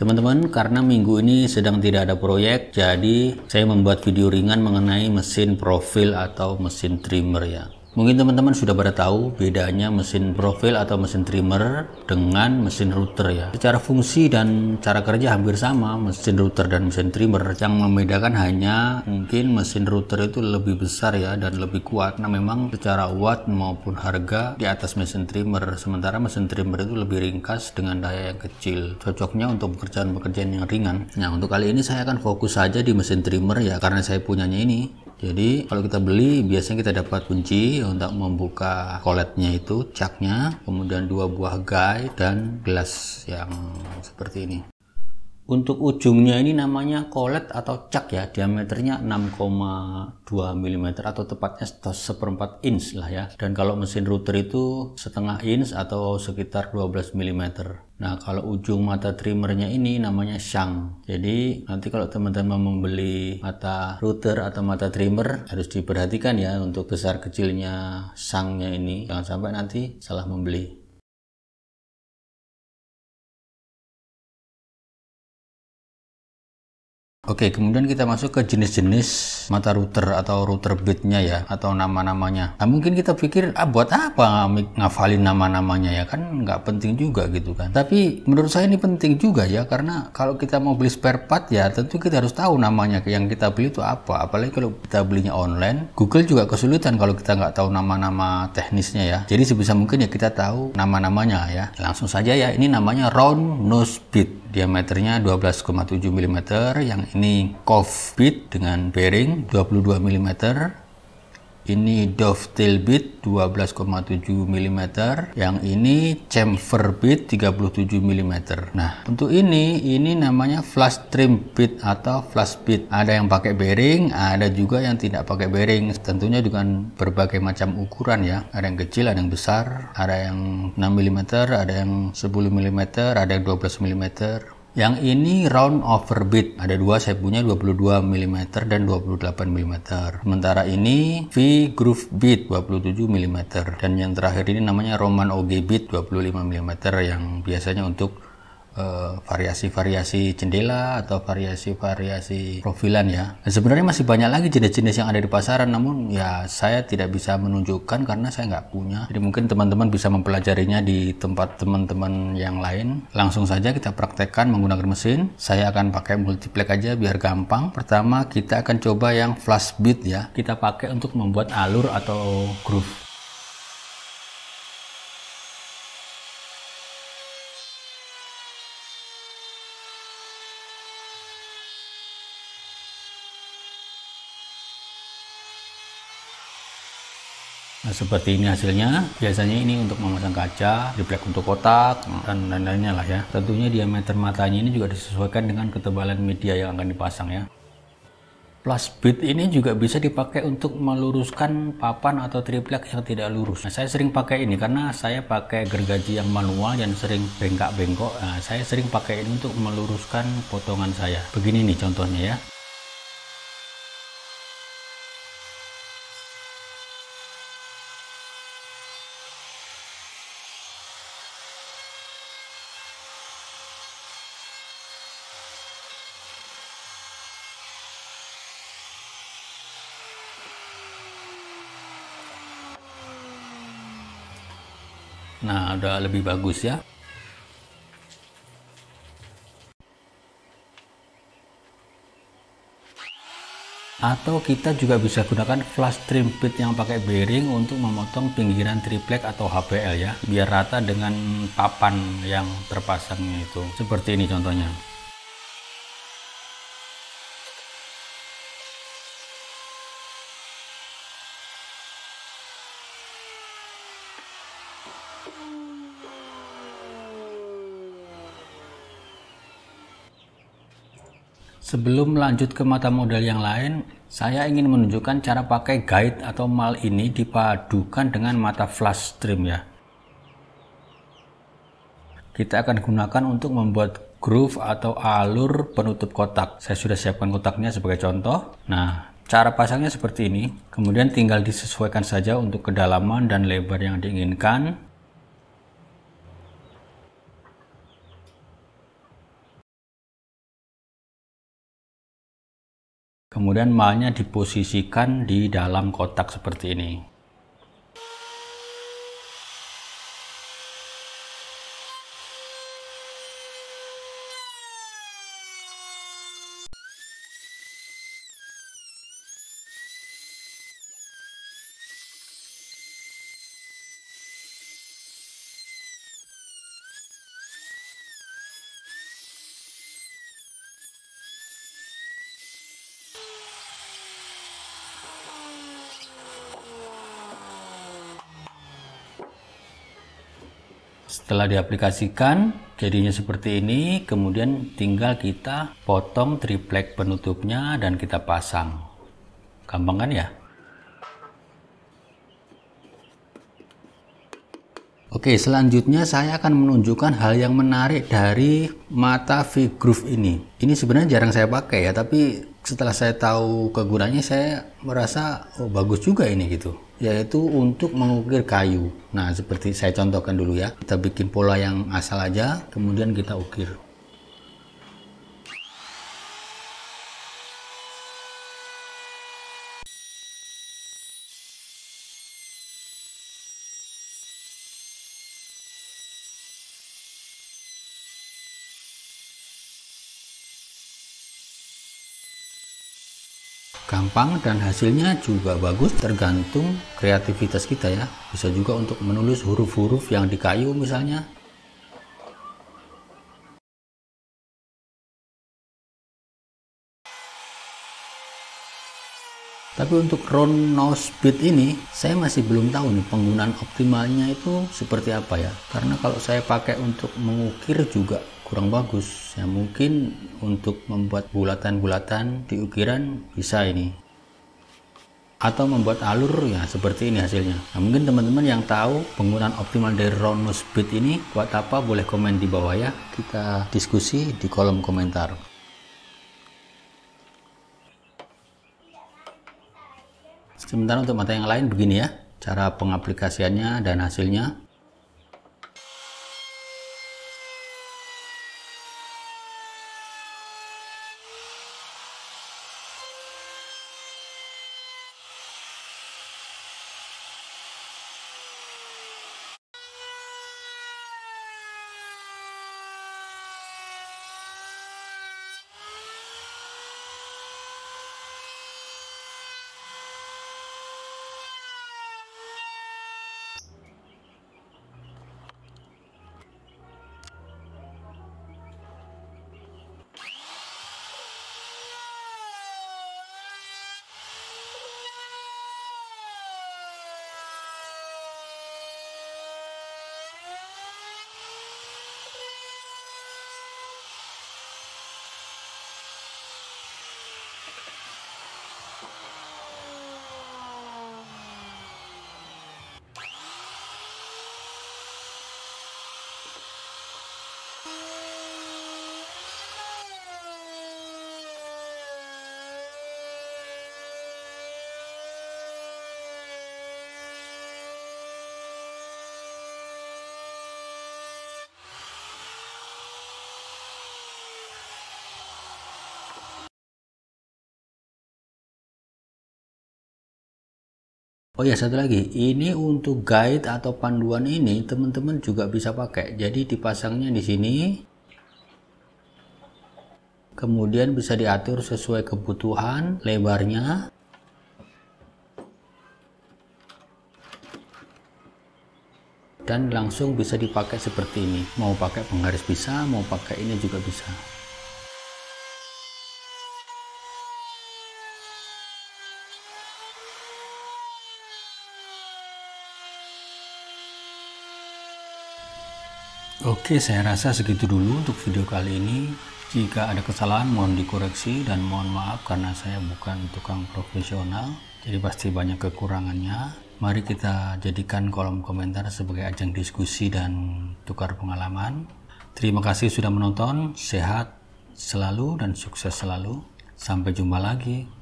Teman-teman, karena minggu ini sedang tidak ada proyek, jadi saya membuat video ringan mengenai mesin profil atau mesin trimmer ya. Mungkin teman-teman sudah pada tahu bedanya mesin profil atau mesin trimmer dengan mesin router ya. Secara fungsi dan cara kerja hampir sama mesin router dan mesin trimmer. Yang membedakan hanya mungkin mesin router itu lebih besar ya dan lebih kuat. Nah memang secara watt maupun harga di atas mesin trimmer. Sementara mesin trimmer itu lebih ringkas dengan daya yang kecil. Cocoknya untuk pekerjaan-pekerjaan yang ringan. Nah untuk kali ini saya akan fokus saja di mesin trimmer ya karena saya punyanya ini. Jadi kalau kita beli biasanya kita dapat kunci untuk membuka koletnya itu, caknya, kemudian dua buah guide dan gelas yang seperti ini. Untuk ujungnya ini namanya kolet atau cak ya, diameternya 6,2 mm atau tepatnya seperempat inch lah ya. Dan kalau mesin router itu setengah inch atau sekitar 12 mm. Nah, kalau ujung mata trimmernya ini namanya shang. Jadi, nanti kalau teman-teman membeli mata router atau mata trimmer harus diperhatikan ya untuk besar kecilnya shangnya ini. Jangan sampai nanti salah membeli. Oke, kemudian kita masuk ke jenis-jenis mata router atau router bitnya ya, atau nama-namanya. Nah, mungkin kita pikir, ah, buat apa ngafalin nama-namanya ya, kan nggak penting juga gitu kan. Tapi menurut saya ini penting juga ya, karena kalau kita mau beli spare part ya, tentu kita harus tahu namanya yang kita beli itu apa. Apalagi kalau kita belinya online, Google juga kesulitan kalau kita nggak tahu nama-nama teknisnya ya. Jadi sebisa mungkin ya kita tahu nama-namanya ya. Langsung saja ya, ini namanya round nose bit diameternya 12,7 mm yang ini cove bit dengan bearing 22 mm ini Dove tail bit 12,7 mm yang ini chamfer bit 37 mm nah untuk ini ini namanya flash trim bit atau flash bit ada yang pakai bearing ada juga yang tidak pakai bearing tentunya dengan berbagai macam ukuran ya ada yang kecil ada yang besar ada yang 6 mm ada yang 10 mm ada yang 12 mm yang ini round over bit, ada dua saya punya 22 mm dan 28 mm. Sementara ini V groove bit 27 mm dan yang terakhir ini namanya Roman OG bit 25 mm yang biasanya untuk Eh, variasi-variasi uh, jendela atau variasi-variasi profilan ya. Dan sebenarnya masih banyak lagi jenis-jenis yang ada di pasaran, namun ya saya tidak bisa menunjukkan karena saya nggak punya. Jadi mungkin teman-teman bisa mempelajarinya di tempat teman-teman yang lain. Langsung saja kita praktekkan menggunakan mesin. Saya akan pakai multiplex aja biar gampang. Pertama kita akan coba yang flash bit ya. Kita pakai untuk membuat alur atau groove. Nah, seperti ini hasilnya. Biasanya ini untuk memasang kaca, diplek untuk kotak, dan lain-lainnya lah ya. Tentunya diameter matanya ini juga disesuaikan dengan ketebalan media yang akan dipasang ya. Plus bit ini juga bisa dipakai untuk meluruskan papan atau triplek yang tidak lurus. Nah, saya sering pakai ini karena saya pakai gergaji yang manual dan sering bengkak-bengkok. Nah, saya sering pakai ini untuk meluruskan potongan saya. Begini nih contohnya ya. Nah, udah lebih bagus ya. Atau kita juga bisa gunakan flash trim bit yang pakai bearing untuk memotong pinggiran triplek atau HPL ya, biar rata dengan papan yang terpasangnya itu. Seperti ini contohnya. Sebelum lanjut ke mata modal yang lain, saya ingin menunjukkan cara pakai guide atau mal ini dipadukan dengan mata flash trim ya. Kita akan gunakan untuk membuat groove atau alur penutup kotak. Saya sudah siapkan kotaknya sebagai contoh. Nah, cara pasangnya seperti ini. Kemudian tinggal disesuaikan saja untuk kedalaman dan lebar yang diinginkan. kemudian malnya diposisikan di dalam kotak seperti ini Setelah diaplikasikan, jadinya seperti ini. Kemudian tinggal kita potong triplek penutupnya dan kita pasang. Gampang kan ya? Oke, selanjutnya saya akan menunjukkan hal yang menarik dari mata V-groove ini. Ini sebenarnya jarang saya pakai ya, tapi setelah saya tahu kegunaannya saya merasa oh, bagus juga ini gitu yaitu untuk mengukir kayu. Nah, seperti saya contohkan dulu ya. Kita bikin pola yang asal aja, kemudian kita ukir. gampang dan hasilnya juga bagus tergantung kreativitas kita ya bisa juga untuk menulis huruf-huruf yang di kayu misalnya Tapi untuk round nose bit ini, saya masih belum tahu nih penggunaan optimalnya itu seperti apa ya. Karena kalau saya pakai untuk mengukir juga kurang bagus ya mungkin untuk membuat bulatan-bulatan di ukiran bisa ini atau membuat alur ya seperti ini hasilnya nah, mungkin teman-teman yang tahu penggunaan optimal dari round bit ini buat apa boleh komen di bawah ya kita diskusi di kolom komentar sementara untuk mata yang lain begini ya cara pengaplikasiannya dan hasilnya Oh ya satu lagi, ini untuk guide atau panduan ini teman-teman juga bisa pakai. Jadi dipasangnya di sini, kemudian bisa diatur sesuai kebutuhan lebarnya. Dan langsung bisa dipakai seperti ini. Mau pakai penggaris bisa, mau pakai ini juga bisa. Oke, saya rasa segitu dulu untuk video kali ini. Jika ada kesalahan, mohon dikoreksi dan mohon maaf karena saya bukan tukang profesional, jadi pasti banyak kekurangannya. Mari kita jadikan kolom komentar sebagai ajang diskusi dan tukar pengalaman. Terima kasih sudah menonton, sehat selalu dan sukses selalu. Sampai jumpa lagi.